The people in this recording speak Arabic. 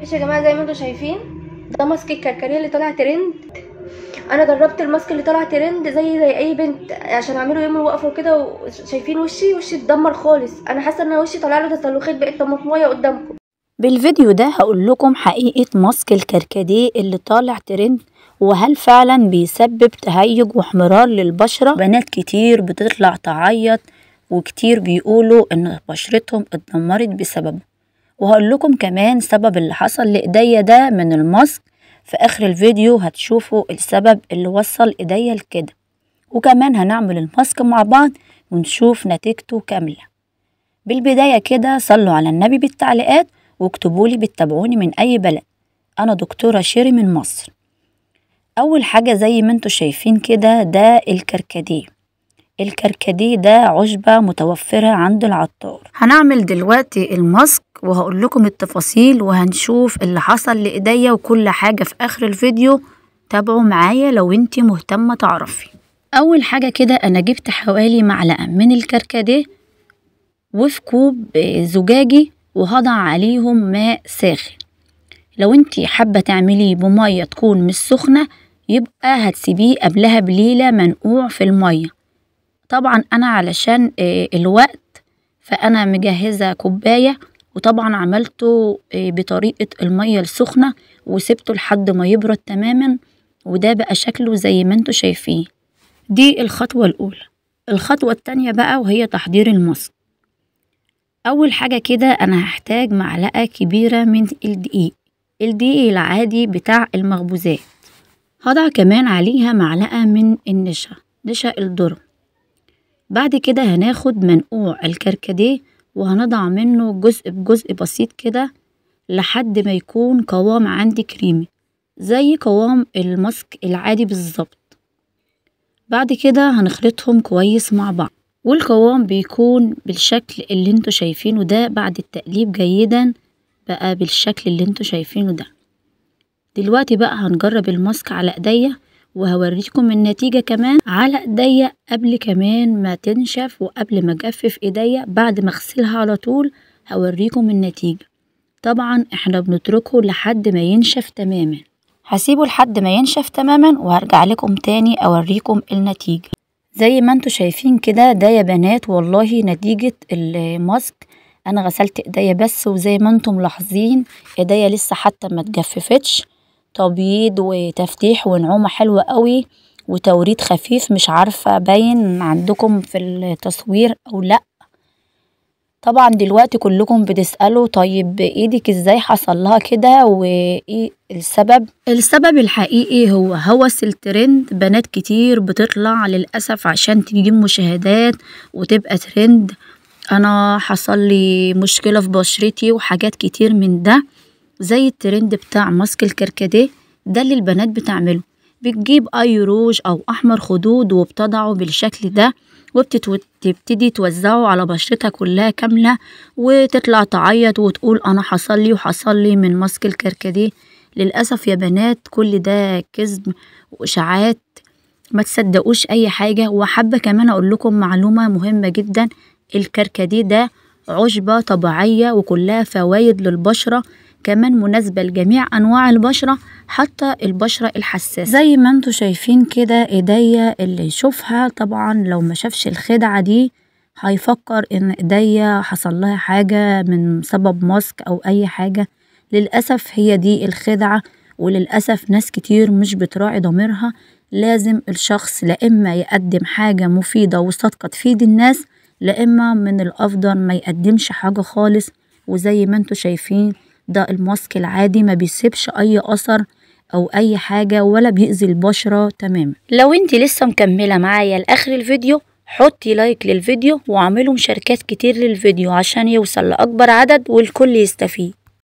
ماشي يا جماعه زي ما انتم شايفين ده ماسك الكركديه اللي طالع ترند انا جربت الماسك اللي طالع ترند زي زي اي بنت عشان اعمله يوم الوقفه وكده وشايفين وشي وشي اتدمر خالص انا حاسه ان وشي طالع له تسلخات بقت طماطميه قدامكم بالفيديو ده هقول لكم حقيقه ماسك الكركديه اللي طالع ترند وهل فعلا بيسبب تهيج واحمرار للبشره بنات كتير بتطلع تعيط وكتير بيقولوا ان بشرتهم اتدمرت بسببه وهقول لكم كمان سبب اللي حصل لإيديا ده من الماسك في آخر الفيديو هتشوفوا السبب اللي وصل إيديا لكده وكمان هنعمل الماسك مع بعض ونشوف نتيجته كاملة بالبداية كده صلوا على النبي بالتعليقات واكتبولي بتتابعوني من أي بلد أنا دكتورة شيري من مصر أول حاجة زي ما انتوا شايفين كده ده الكركديه الكركديه ده عشبة متوفرة عند العطار هنعمل دلوقتي الماسك وهقول لكم التفاصيل وهنشوف اللي حصل لإيديا وكل حاجة في آخر الفيديو تابعوا معايا لو انت مهتمة تعرفي أول حاجة كده أنا جبت حوالي معلقة من الكركديه وفي كوب آه، زجاجي وهضع عليهم ماء ساخن لو انت حابة تعمليه بمية تكون مش سخنة يبقى هتسيبيه قبلها بليلة منقوع في المية طبعا أنا علشان آه، الوقت فأنا مجهزة كوباية وطبعا عملته آه، بطريقة المية السخنة وسبته لحد ما يبرد تماما وده بقى شكله زي ما انتوا شايفين دي الخطوة الأولى الخطوة التانية بقى وهي تحضير الماسك أول حاجة كده أنا هحتاج معلقة كبيرة من الدقيق الدقيق العادي بتاع المخبوزات هضع كمان عليها معلقة من النشا نشا الذرة بعد كده هناخد منقوع الكركديه وهنضع منه جزء بجزء بسيط كده لحد ما يكون قوام عندي كريمي زي قوام الماسك العادي بالظبط بعد كده هنخلطهم كويس مع بعض والقوام بيكون بالشكل اللي انتوا شايفينه ده بعد التقليب جيدا بقى بالشكل اللي انتوا شايفينه ده دلوقتي بقى هنجرب الماسك على ايديا وهوريكم النتيجة كمان على ايديا قبل كمان ما تنشف وقبل ما اجفف ايديا بعد ما اغسلها على طول هوريكم النتيجة طبعا احنا بنتركه لحد ما ينشف تماما هسيبه لحد ما ينشف تماما وهرجع لكم تاني اوريكم النتيجة زي ما انتوا شايفين كده ده يا بنات والله نتيجة الماسك انا غسلت ايديا بس وزي ما انتم ملاحظين ايديا لسه حتى ما تجففتش تبييض وتفتيح ونعومة حلوة قوي وتوريد خفيف مش عارفة باين عندكم في التصوير او لا طبعا دلوقتي كلكم بتسألوا طيب ايدك ازاي حصلها كده وايه السبب السبب الحقيقي هو هوس الترند بنات كتير بتطلع للأسف عشان تجيب مشاهدات وتبقى ترند انا حصل لي مشكلة في بشرتي وحاجات كتير من ده زي الترند بتاع ماسك الكركديه ده اللي البنات بتعمله بتجيب اي روج او احمر خدود وبتضعه بالشكل ده وبتبتدي توزعه على بشرتها كلها كاملة وتطلع تعيط وتقول أنا حصل لي وحصل لي من ماسك الكركديه للأسف يا بنات كل ده كذب وإشاعات ما تصدقوش أي حاجة وحابة كمان أقول لكم معلومة مهمة جدا الكركديه ده عشبة طبيعية وكلها فوايد للبشرة كمان مناسبة لجميع أنواع البشرة حتى البشرة الحساسة زي ما انتوا شايفين كده ايديا اللي يشوفها طبعا لو ما شافش الخدعة دي هيفكر ان ايديا حصل لها حاجة من سبب ماسك او اي حاجة للأسف هي دي الخدعة وللأسف ناس كتير مش بتراعي ضميرها لازم الشخص لا إما يقدم حاجة مفيدة وصادقة تفيد الناس لا إما من الأفضل ما يقدمش حاجة خالص وزي ما انتوا شايفين ده الماسك العادي ما بيسيبش اي اثر او اي حاجه ولا بيأذي البشره تماما لو انت لسه مكمله معايا لاخر الفيديو حطي لايك للفيديو واعملوا مشاركات كتير للفيديو عشان يوصل لاكبر عدد والكل يستفيد